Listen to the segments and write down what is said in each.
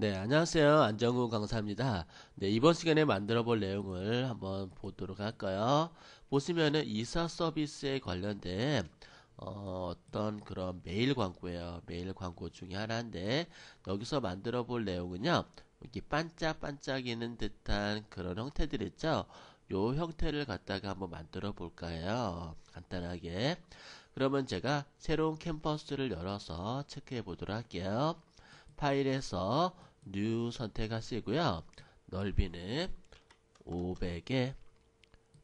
네, 안녕하세요. 안정우 강사입니다. 네, 이번 시간에 만들어 볼 내용을 한번 보도록 할까요? 보시면은 이사 서비스에 관련된 어, 떤 그런 메일 광고예요. 메일 광고 중에 하나인데 여기서 만들어 볼 내용은요. 이렇게 반짝반짝이는 듯한 그런 형태들 있죠? 요 형태를 갖다가 한번 만들어 볼까 요 간단하게. 그러면 제가 새로운 캠퍼스를 열어서 체크해 보도록 할게요. 파일에서 new 선택하시고요. 넓이는 500에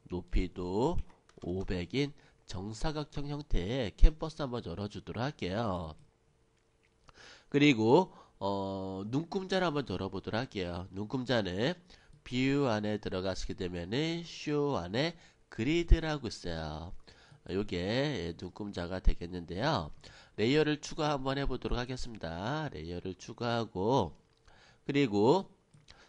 높이도 500인 정사각형 형태의 캠퍼스 한번 열어주도록 할게요. 그리고 어, 눈금자를 한번 열어보도록 할게요. 눈금자는 뷰 안에 들어가시게 되면은 쇼 안에 그리드라고 있어요. 요게 눈금자가 되겠는데요. 레이어를 추가 한번 해보도록 하겠습니다. 레이어를 추가하고 그리고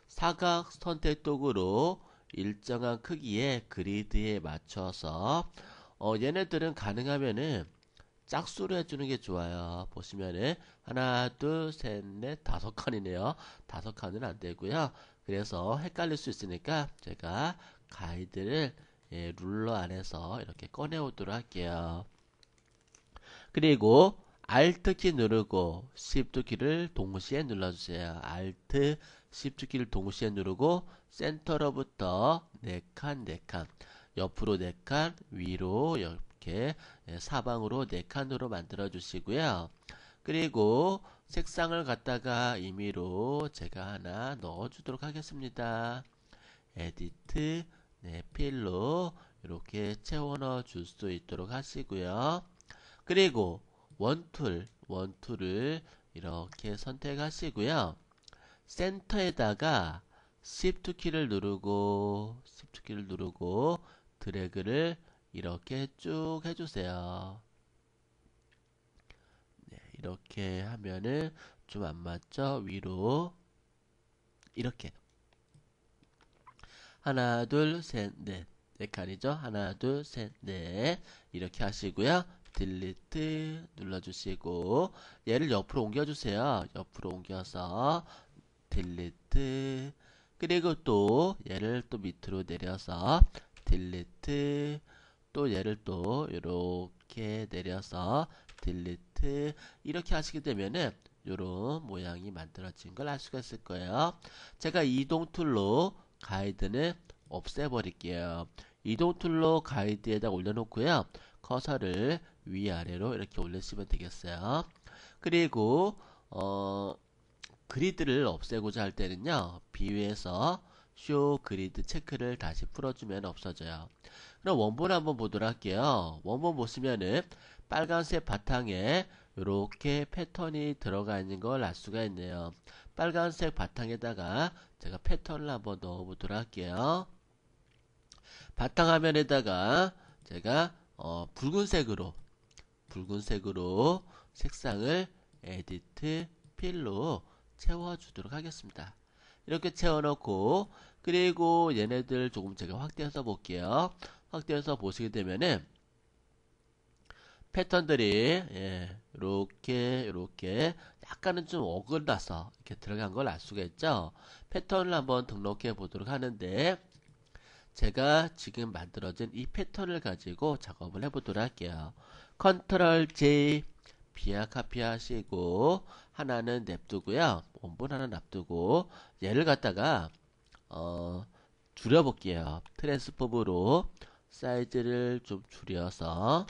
사각 선택도구로 일정한 크기의 그리드에 맞춰서 어, 얘네들은 가능하면은 짝수로 해주는 게 좋아요. 보시면은 하나, 둘, 셋, 넷, 다섯 칸이네요. 다섯 칸은 안 되고요. 그래서 헷갈릴 수 있으니까 제가 가이드를 예, 룰러 안에서 이렇게 꺼내오도록 할게요. 그리고 Alt키 누르고 Shift키를 동시에 눌러주세요. Alt, Shift키를 동시에 누르고 센터로부터 4칸, 4칸, 옆으로 4칸, 위로 이렇게 예, 사방으로 4칸으로 만들어주시고요. 그리고 색상을 갖다가 임의로 제가 하나 넣어주도록 하겠습니다. 에디트, 네, 필로 이렇게 채워 넣어 줄 수 있도록 하시고요. 그리고 원툴, 원툴을 이렇게 선택하시고요. 센터에다가 Shift 키를 누르고 Shift 키를 누르고 드래그를 이렇게 쭉 해주세요. 네, 이렇게 하면은 좀 안 맞죠? 위로 이렇게 하나 둘 셋넷네 칸이죠? 하나 둘 셋 넷 이렇게 하시고요. 딜리트 눌러주시고 얘를 옆으로 옮겨주세요. 옆으로 옮겨서 딜리트 그리고 또 얘를 또 밑으로 내려서 딜리트 또 얘를 또 이렇게 내려서 딜리트 이렇게 하시게 되면은 요런 모양이 만들어진 걸 알 수가 있을 거예요. 제가 이동 툴로 가이드는 없애버릴게요. 이동 툴로 가이드에다 올려놓고요. 커서를 위아래로 이렇게 올려주시면 되겠어요. 그리고 어, 그리드를 없애고자 할 때는요. 비유에서 쇼 그리드 체크를 다시 풀어주면 없어져요. 그럼 원본 한번 보도록 할게요. 원본 보시면은 빨간색 바탕에 이렇게 패턴이 들어가 있는 걸 알 수가 있네요. 빨간색 바탕에다가 제가 패턴을 한번 넣어보도록 할게요. 바탕화면에다가 제가 어, 붉은색으로 붉은색으로 색상을 에디트 필로 채워주도록 하겠습니다. 이렇게 채워놓고 그리고 얘네들 조금 제가 확대해서 볼게요. 확대해서 보시게 되면은 패턴들이 예, 이렇게 이렇게 약간은 좀어긋나서 이렇게 들어간 걸 알 수가 있죠. 패턴을 한번 등록해 보도록 하는데 제가 지금 만들어진 이 패턴을 가지고 작업을 해보도록 할게요. 컨트롤 J 비하 카피하시고 하나는 냅두고요. 원본 하나 냅두고 얘를 갖다가 어, 줄여볼게요. 트랜스폼으로 사이즈를 좀 줄여서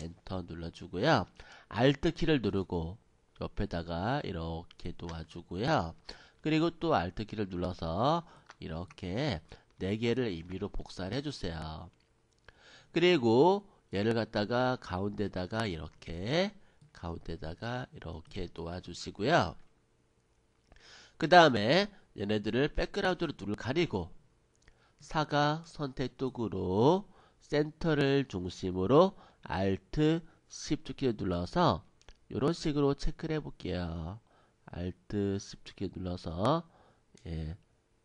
엔터 눌러주고요. Alt 키를 누르고 옆에다가 이렇게 놓아주고요. 그리고 또 Alt 키를 눌러서 이렇게 4개를 임의로 복사를 해주세요. 그리고 얘를 갖다가 가운데다가 이렇게 가운데다가 이렇게 놓아주시고요. 그 다음에 얘네들을 백그라운드로 눈을 가리고 사각 선택도구로 센터를 중심으로 Alt 1 0 i 키를 눌러서 이런 식으로 체크를 해볼게요. Alt 1 0 i 키 t 눌러서 예,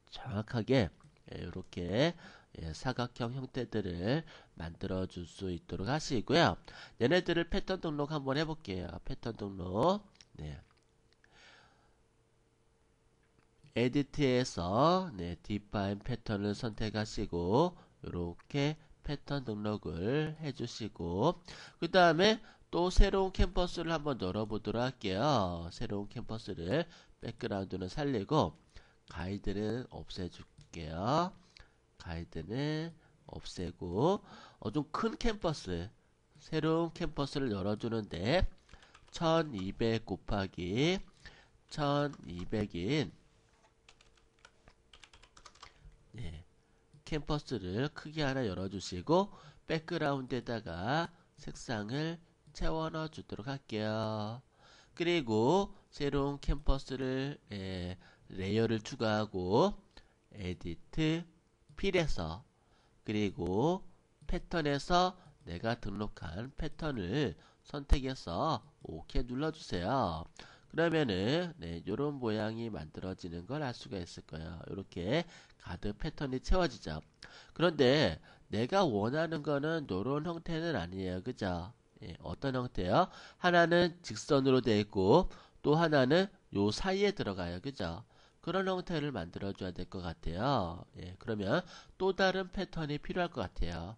정확하게 이렇게 예, 예, 사각형 형태들을 만들어 줄 수 있도록 할수 있고요. 얘네들을 패턴 등록 한번 해볼게요. 패턴 등록. 네. 에디트에서 네, define 패턴을 선택하시고 이렇게 패턴 등록을 해주시고 그 다음에 또 새로운 캠퍼스를 한번 열어보도록 할게요. 새로운 캠퍼스를 백그라운드는 살리고 가이드는 없애줄게요. 가이드는 없애고 어, 좀 큰 캠퍼스 새로운 캠퍼스를 열어주는데 1200 곱하기 1200인 네, 예, 캠퍼스를 크게 하나 열어주시고 백그라운드에다가 색상을 채워 넣어 주도록 할게요. 그리고 새로운 캠퍼스를 에, 예, 레이어를 추가하고 에디트 필에서 그리고 패턴에서 내가 등록한 패턴을 선택해서 OK 눌러주세요. 그러면은 네, 요런 모양이 만들어지는 걸 알 수가 있을 거예요. 이렇게 가드 패턴이 채워지죠. 그런데 내가 원하는 거는 이런 형태는 아니에요. 그죠? 예, 어떤 형태요? 하나는 직선으로 되어 있고 또 하나는 요 사이에 들어가요. 그죠? 그런 형태를 만들어줘야 될 것 같아요. 예, 그러면 또 다른 패턴이 필요할 것 같아요.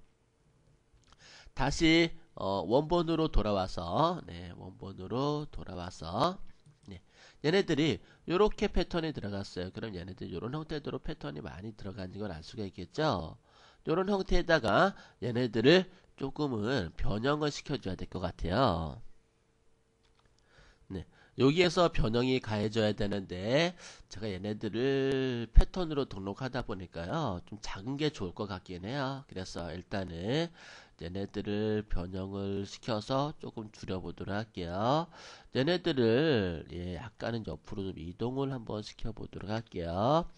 다시 어, 원본으로 돌아와서 네, 원본으로 돌아와서 네, 얘네들이 이렇게 패턴이 들어갔어요. 그럼 얘네들 이런 형태대로 패턴이 많이 들어간 걸 알 수가 있겠죠. 이런 형태에다가 얘네들을 조금은 변형을 시켜줘야 될 것 같아요. 여기에서 변형이 가해져야 되는데 제가 얘네들을 패턴으로 등록하다 보니까요 좀 작은 게 좋을 것 같긴 해요 그래서 일단은 얘네들을 변형을 시켜서 조금 줄여보도록 할게요 얘네들을 예, 약간은 옆으로 좀 이동을 한번 시켜보도록 할게요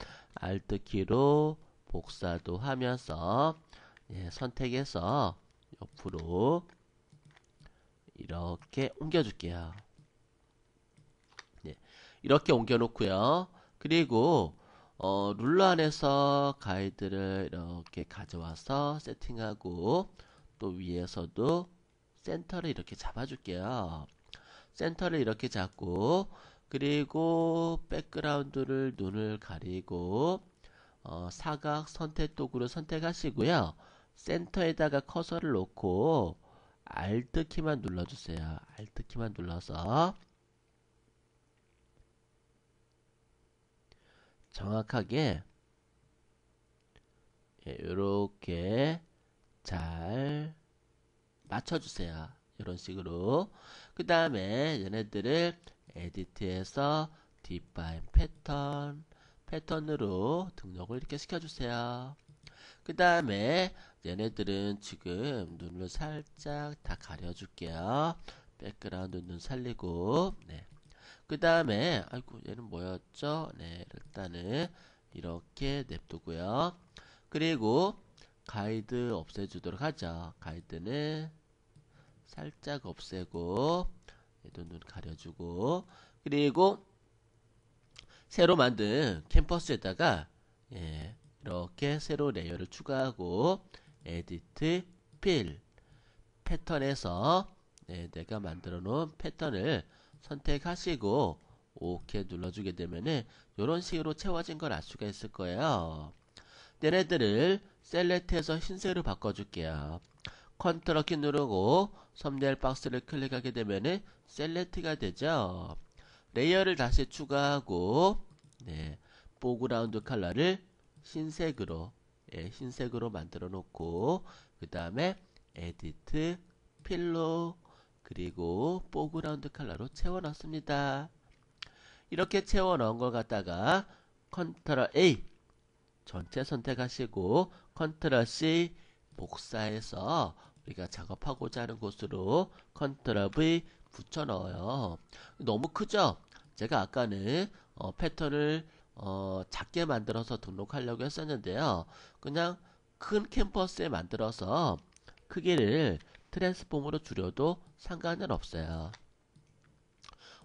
Alt 키로 복사도 하면서 예, 선택해서 옆으로 이렇게 옮겨줄게요 이렇게 옮겨놓고요. 그리고 어, 룰러 안에서 가이드를 이렇게 가져와서 세팅하고 또 위에서도 센터를 이렇게 잡아줄게요. 센터를 이렇게 잡고 그리고 백그라운드를 눈을 가리고 어, 사각 선택 도구를 선택하시고요. 센터에다가 커서를 놓고 Alt키만 눌러주세요. Alt키만 눌러서 정확하게 이렇게 예, 잘 맞춰주세요. 이런 식으로 그 다음에 얘네들을 에디트해서 d e f 패턴 패턴으로 등록을 이렇게 시켜주세요. 그 다음에 얘네들은 지금 눈을 살짝 다 가려줄게요. 백그라운드 눈 살리고 네. 그 다음에 아이고 얘는 뭐였죠? 네 일단은 이렇게 냅두고요. 그리고 가이드 없애주도록 하죠. 가이드는 살짝 없애고 얘도 눈 가려주고 그리고 새로 만든 캠퍼스에다가 예, 이렇게 새로 레이어를 추가하고 에디트 필 패턴에서 예, 내가 만들어 놓은 패턴을 선택하시고 OK 눌러주게 되면은 이런 식으로 채워진 걸 알 수가 있을 거예요. 얘네들을 셀렉트해서 흰색으로 바꿔줄게요. 컨트롤 키 누르고 섬네일 박스를 클릭하게 되면은 셀렉트가 되죠. 레이어를 다시 추가하고 네, 포그라운드 컬러를 흰색으로 예, 흰색으로 만들어 놓고 그 다음에 에디트 필로 그리고 포그라운드 컬러로 채워넣습니다. 이렇게 채워넣은 걸 갖다가 컨트롤 A 전체 선택하시고 컨트롤 C 복사해서 우리가 작업하고자 하는 곳으로 컨트롤 V 붙여 넣어요. 너무 크죠? 제가 아까는 어, 패턴을 어, 작게 만들어서 등록하려고 했었는데요. 그냥 큰 캠퍼스에 만들어서 크기를 트랜스폼으로 줄여도 상관은 없어요.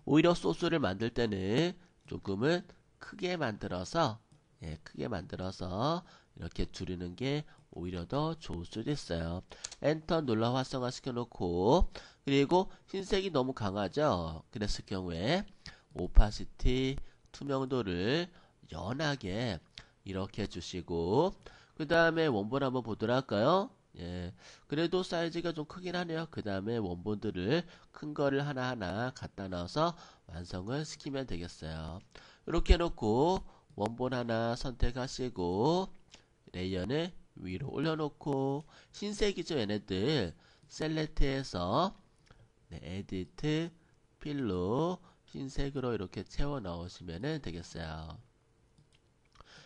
오히려 소스를 만들 때는 조금은 크게 만들어서 예, 크게 만들어서 이렇게 줄이는 게 오히려 더 좋을 수도 있어요. 엔터 눌러 활성화 시켜놓고 그리고 흰색이 너무 강하죠. 그랬을 경우에 오파시티 투명도를 연하게 이렇게 해주시고 그 다음에 원본 한번 보도록 할까요? 예. 그래도 사이즈가 좀 크긴 하네요. 그 다음에 원본들을 큰 거를 하나하나 갖다 넣어서 완성을 시키면 되겠어요. 이렇게 해놓고 원본 하나 선택하시고 레이어는 위로 올려놓고 흰색이죠 얘네들 셀렉트해서 네, 에디트 필로 흰색으로 이렇게 채워 넣으시면 되겠어요.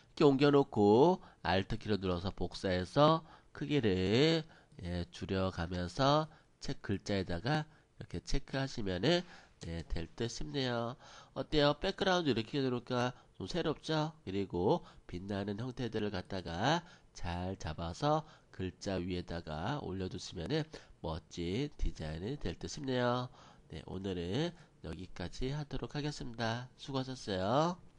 이렇게 옮겨놓고 Alt 키로 눌러서 복사해서 크기를 예, 줄여가면서 책 글자에다가 이렇게 체크하시면은 네, 예, 될듯 싶네요. 어때요? 백그라운드 이렇게 해놓으까좀 새롭죠? 그리고 빛나는 형태들을 갖다가 잘 잡아서 글자 위에다가 올려두시면은 멋진 디자인이 될 듯 싶네요. 네, 오늘은 여기까지 하도록 하겠습니다. 수고하셨어요.